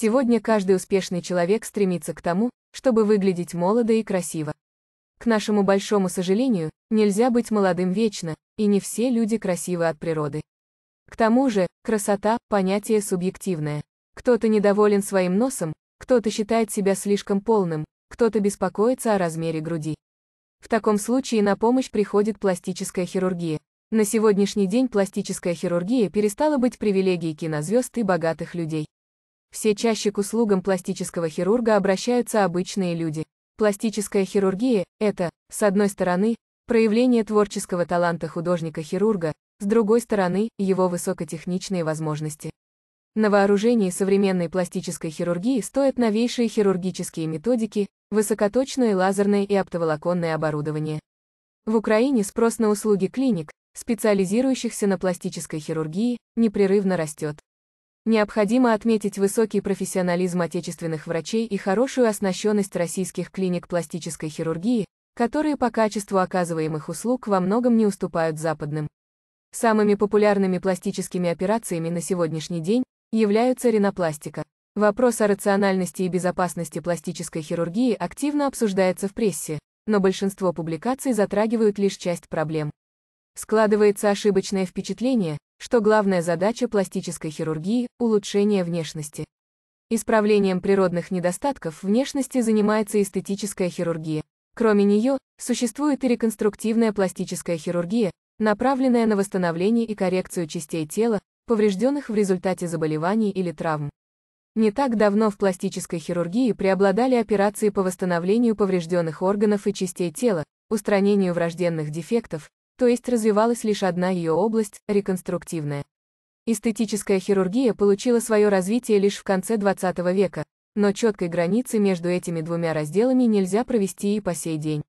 Сегодня каждый успешный человек стремится к тому, чтобы выглядеть молодо и красиво. К нашему большому сожалению, нельзя быть молодым вечно, и не все люди красивы от природы. К тому же, красота – понятие субъективное. Кто-то недоволен своим носом, кто-то считает себя слишком полным, кто-то беспокоится о размере груди. В таком случае на помощь приходит пластическая хирургия. На сегодняшний день пластическая хирургия перестала быть привилегией кинозвезд и богатых людей. Все чаще к услугам пластического хирурга обращаются обычные люди. Пластическая хирургия – это, с одной стороны, проявление творческого таланта художника-хирурга, с другой стороны, его высокотехничные возможности. На вооружении современной пластической хирургии стоят новейшие хирургические методики, высокоточное лазерное и оптоволоконное оборудование. В Украине спрос на услуги клиник, специализирующихся на пластической хирургии, непрерывно растет. Необходимо отметить высокий профессионализм отечественных врачей и хорошую оснащенность российских клиник пластической хирургии, которые по качеству оказываемых услуг во многом не уступают западным. Самыми популярными пластическими операциями на сегодняшний день являются ринопластика. Вопрос о рациональности и безопасности пластической хирургии активно обсуждается в прессе, но большинство публикаций затрагивают лишь часть проблем. Складывается ошибочное впечатление, что главная задача пластической хирургии – улучшение внешности. Исправлением природных недостатков внешности занимается эстетическая хирургия. Кроме нее, существует и реконструктивная пластическая хирургия, направленная на восстановление и коррекцию частей тела, поврежденных в результате заболеваний или травм. Не так давно в пластической хирургии преобладали операции по восстановлению поврежденных органов и частей тела, устранению врожденных дефектов, то есть развивалась лишь одна ее область – реконструктивная. Эстетическая хирургия получила свое развитие лишь в конце 20 века, но четкой границы между этими двумя разделами нельзя провести и по сей день.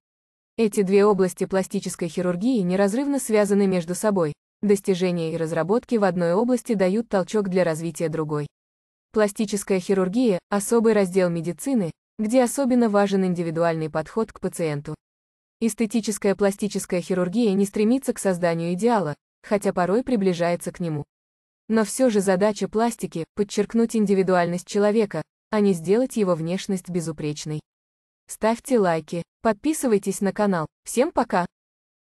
Эти две области пластической хирургии неразрывно связаны между собой, достижения и разработки в одной области дают толчок для развития другой. Пластическая хирургия – особый раздел медицины, где особенно важен индивидуальный подход к пациенту. Эстетическая пластическая хирургия не стремится к созданию идеала, хотя порой приближается к нему. Но все же задача пластики – подчеркнуть индивидуальность человека, а не сделать его внешность безупречной. Ставьте лайки, подписывайтесь на канал. Всем пока!